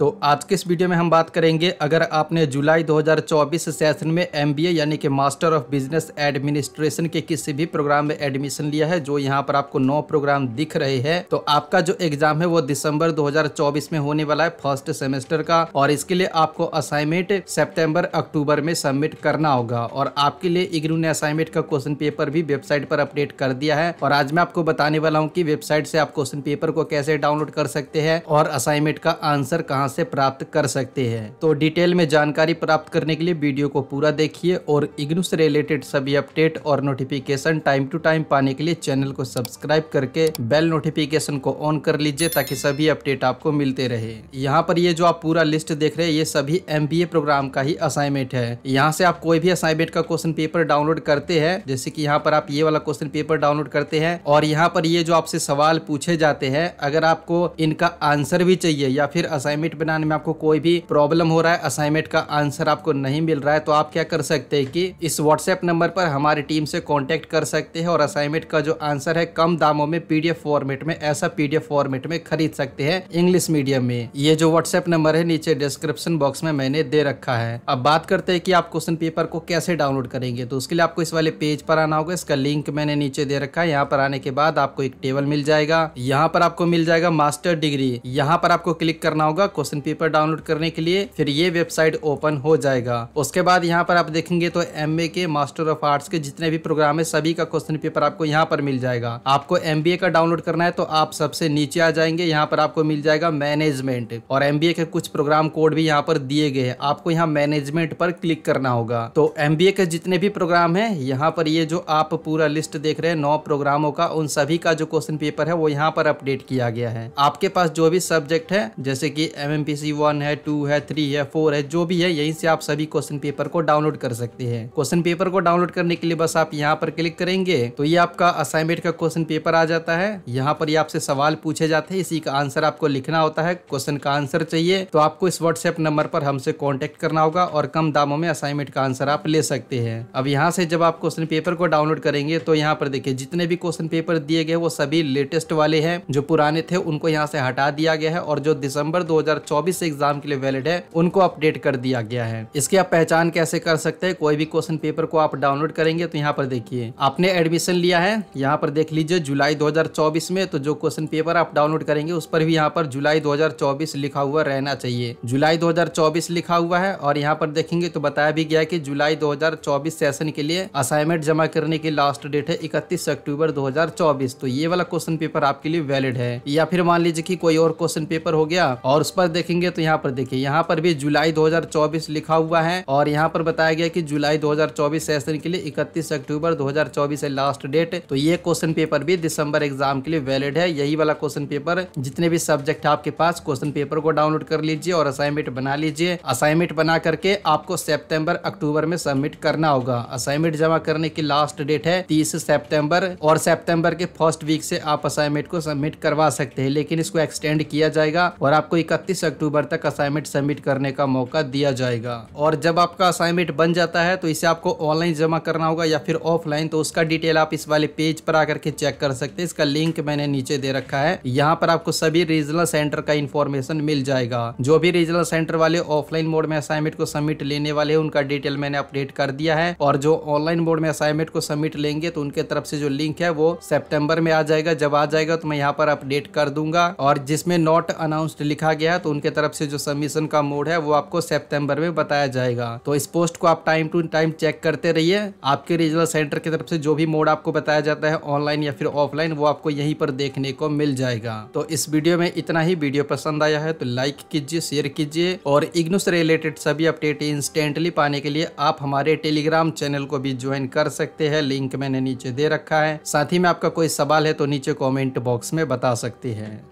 तो आज के इस वीडियो में हम बात करेंगे अगर आपने जुलाई 2024 सेशन में एमबीए यानी कि मास्टर ऑफ बिजनेस एडमिनिस्ट्रेशन के किसी भी प्रोग्राम में एडमिशन लिया है जो यहाँ पर आपको नौ प्रोग्राम दिख रहे हैं तो आपका जो एग्जाम है वो दिसंबर 2024 में होने वाला है फर्स्ट सेमेस्टर का और इसके लिए आपको असाइनमेंट सेप्टेम्बर अक्टूबर में सबमिट करना होगा और आपके लिए इग्नू ने असाइनमेंट का क्वेश्चन पेपर भी वेबसाइट पर अपडेट कर दिया है और आज मैं आपको बताने वाला हूँ की वेबसाइट से आप क्वेश्चन पेपर को कैसे डाउनलोड कर सकते हैं और असाइनमेंट का आंसर कहाँ से प्राप्त कर सकते हैं तो डिटेल में जानकारी प्राप्त करने के लिए वीडियो को पूरा देखिए और इग्नू से रिलेटेड सभी अपडेट और नोटिफिकेशन टाइम टू टाइम पाने के लिए चैनल को सब्सक्राइब करके बेल नोटिफिकेशन को ऑन कर लीजिए ताकि सभी अपडेट आपको मिलते रहे यहाँ पर ये जो आप पूरा लिस्ट देख रहे हैं ये सभी एम प्रोग्राम का ही असाइनमेंट है यहाँ से आप कोई भी असाइनमेंट का क्वेश्चन पेपर डाउनलोड करते हैं जैसे की यहाँ पर आप ये वाला क्वेश्चन पेपर डाउनलोड करते हैं और यहाँ पर ये जो आपसे सवाल पूछे जाते हैं अगर आपको इनका आंसर भी चाहिए या फिर असाइनमेंट बनाने में आपको कोई भी प्रॉब्लम हो रहा है असाइनमेंट का आंसर आपको नहीं मिल रहा है तो आप क्या कर सकते हैं कि इस व्हाट्सएप नंबर पर हमारी टीम से कॉन्टेक्ट कर सकते हैं और असाइनमेंट का जो आंसर है कम दामों में पीडीएफ फॉर्मेट में ऐसा पीडीएफ फॉर्मेट में खरीद सकते हैं इंग्लिश मीडियम में ये जो व्हाट्सएप नंबर है नीचे डिस्क्रिप्शन बॉक्स में मैंने दे रखा है अब बात करते हैं कि आप क्वेश्चन पेपर को कैसे डाउनलोड करेंगे तो उसके लिए आपको इस वाले पेज पर आना होगा इसका लिंक मैंने नीचे दे रखा है यहाँ पर आने के बाद आपको एक टेबल मिल जाएगा यहाँ पर आपको मिल जाएगा मास्टर डिग्री यहाँ पर आपको क्लिक करना होगा क्वेश्चन पेपर डाउनलोड करने के लिए फिर ये वेबसाइट ओपन हो जाएगा उसके बाद यहाँ पर आप देखेंगे तो एम के मास्टर ऑफ आर्ट्स के जितने भी प्रोग्राम है सभी का क्वेश्चन पेपर आपको यहाँ पर मिल जाएगा आपको एम का डाउनलोड करना है तो आप सबसे नीचे आ जाएंगे यहाँ पर आपको मिल जाएगा मैनेजमेंट और एम के कुछ प्रोग्राम कोड भी यहाँ पर दिए गए हैं आपको यहाँ मैनेजमेंट पर क्लिक करना होगा तो एम के जितने भी प्रोग्राम है यहाँ पर ये जो आप पूरा लिस्ट देख रहे हैं नौ प्रोग्रामों का उन सभी का जो क्वेश्चन पेपर है वो यहाँ पर अपडेट किया गया है आपके पास जो भी सब्जेक्ट है जैसे कि M M M P one है टू है थ्री है फोर है जो भी है यहीं से आप सभी क्वेश्चन पेपर को डाउनलोड कर सकते हैं क्वेश्चन पेपर को डाउनलोड करने के लिए बस आप यहाँ पर क्लिक करेंगे तो ये आपका असाइनमेंट का क्वेश्चन पेपर आ जाता है यहाँ पर ये आपसे सवाल पूछे जाते हैं इसी का आंसर आपको लिखना होता है क्वेश्चन का आंसर चाहिए तो आपको इस व्हाट्सएप नंबर पर हमसे कॉन्टेक्ट करना होगा और कम दामों में असाइनमेंट का आंसर आप ले सकते हैं अब यहाँ से जब आप क्वेश्चन पेपर को डाउनलोड करेंगे तो यहाँ पर देखिये जितने भी क्वेश्चन पेपर दिए गए वो सभी लेटेस्ट वाले हैं जो पुराने थे उनको यहाँ से हटा दिया गया है और जो दिसंबर 2024 से एग्जाम के लिए वैलिड है उनको अपडेट कर दिया गया है इसकी आप पहचान कैसे कर सकते हैं कोई भी क्वेश्चन पेपर को आप डाउनलोड करेंगे तो यहाँ पर देखिए आपने एडमिशन लिया है यहाँ पर देख लीजिए जुलाई दो में तो जो क्वेश्चन पेपर आप डाउनलोड करेंगे उस पर भी यहाँ पर जुलाई दो लिखा हुआ रहना चाहिए जुलाई दो लिखा हुआ है और यहाँ पर देखेंगे तो बताया भी गया की जुलाई दो सेशन के लिए असाइनमेंट जमा करने की लास्ट डेट है इकतीस अक्टूबर दो तो ये वाला क्वेश्चन पेपर आपके लिए वैलिड है या फिर मान लीजिए कि कोई और क्वेश्चन पेपर हो गया और उस पर देखेंगे तो यहाँ पर देखिए यहाँ पर भी जुलाई 2024 लिखा हुआ है और यहाँ पर बताया गया कि जुलाई 2024 सेशन के लिए 31 अक्टूबर 2024 है लास्ट डेट तो ये क्वेश्चन पेपर भी दिसंबर एग्जाम के लिए वैलिड है यही वाला क्वेश्चन पेपर जितने भी सब्जेक्ट आपके पास क्वेश्चन पेपर को डाउनलोड कर लीजिए और असाइनमेंट बना लीजिए असाइनमेंट बना करके आपको सेप्टेम्बर अक्टूबर में सबमिट करना होगा असाइनमेंट जमा करने की लास्ट डेट है तीस सेप्टेम्बर और सेप्टेम्बर के फर्स्ट वीक से आप असाइनमेंट को सबमिट करवा सकते हैं लेकिन इसको एक्सटेंड किया जाएगा और आपको इकतीस 30 अक्टूबर तक असाइनमेंट सबमिट करने का मौका दिया जाएगा और जब आपका असाइनमेंट बन जाता है तो इसे आपको ऑनलाइन जमा करना होगा या फिर ऑफलाइन तो उसका डिटेल आप इस वाले पेज पर आकर के चेक कर सकते हैं इसका लिंक मैंने नीचे दे रखा है यहाँ पर आपको सभी रीजनल सेंटर का इन्फॉर्मेशन मिल जाएगा जो भी रीजनल सेंटर वाले ऑफलाइन मोड में असाइनमेंट को सबमिट लेने वाले हैं उनका डिटेल मैंने अपडेट कर दिया है और जो ऑनलाइन मोड में असाइनमेंट को सबमिट लेंगे तो उनके तरफ से जो लिंक है वो सेप्टेम्बर में आ जाएगा जब आ जाएगा तो मैं यहाँ पर अपडेट कर दूंगा और जिसमें नॉट अनाउंस्ड लिखा गया तो तो उनके तरफ से जो सबमिशन का मोड है वो आपको सेप्टेम्बर में बताया जाएगा तो इस पोस्ट को आप टाइम टू टाइम चेक करते रहिए आपके रीजनल सेंटर की तरफ से जो भी मोड आपको बताया जाता है ऑनलाइन या फिर ऑफलाइन वो आपको यहीं पर देखने को मिल जाएगा तो इस वीडियो में इतना ही वीडियो पसंद आया है तो लाइक कीजिए शेयर कीजिए और इग्नू से रिलेटेड सभी अपडेट इंस्टेंटली पाने के लिए आप हमारे टेलीग्राम चैनल को भी ज्वाइन कर सकते हैं लिंक मैंने नीचे दे रखा है साथ ही में आपका कोई सवाल है तो नीचे कॉमेंट बॉक्स में बता सकते हैं